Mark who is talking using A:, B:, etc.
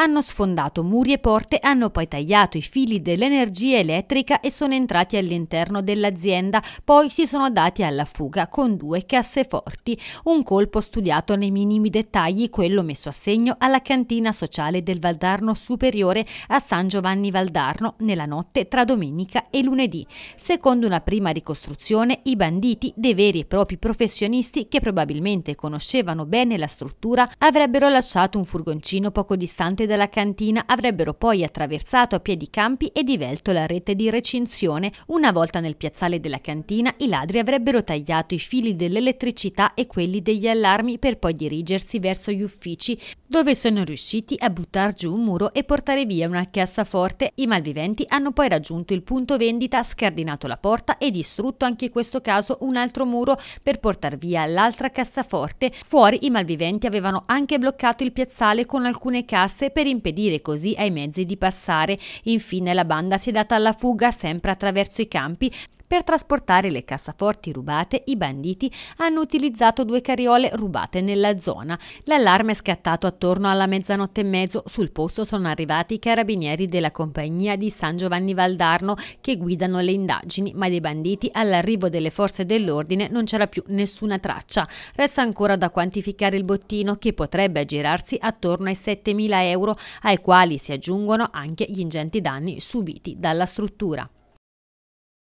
A: hanno sfondato muri e porte, hanno poi tagliato i fili dell'energia elettrica e sono entrati all'interno dell'azienda, poi si sono dati alla fuga con due casseforti, un colpo studiato nei minimi dettagli, quello messo a segno alla cantina sociale del Valdarno Superiore a San Giovanni Valdarno nella notte tra domenica e lunedì. Secondo una prima ricostruzione, i banditi, dei veri e propri professionisti che probabilmente conoscevano bene la struttura, avrebbero lasciato un furgoncino poco distante della cantina avrebbero poi attraversato a piedi campi e divelto la rete di recinzione. Una volta nel piazzale della cantina, i ladri avrebbero tagliato i fili dell'elettricità e quelli degli allarmi per poi dirigersi verso gli uffici, dove sono riusciti a buttar giù un muro e portare via una cassaforte. I malviventi hanno poi raggiunto il punto vendita, scardinato la porta e distrutto anche in questo caso un altro muro per portar via l'altra cassaforte. Fuori i malviventi avevano anche bloccato il piazzale con alcune casse per per impedire così ai mezzi di passare. Infine la banda si è data alla fuga sempre attraverso i campi per trasportare le cassaforti rubate, i banditi hanno utilizzato due carriole rubate nella zona. L'allarme è scattato attorno alla mezzanotte e mezzo. Sul posto sono arrivati i carabinieri della compagnia di San Giovanni Valdarno che guidano le indagini, ma dei banditi all'arrivo delle forze dell'ordine non c'era più nessuna traccia. Resta ancora da quantificare il bottino che potrebbe aggirarsi attorno ai 7.000 euro, ai quali si aggiungono anche gli ingenti danni subiti dalla struttura.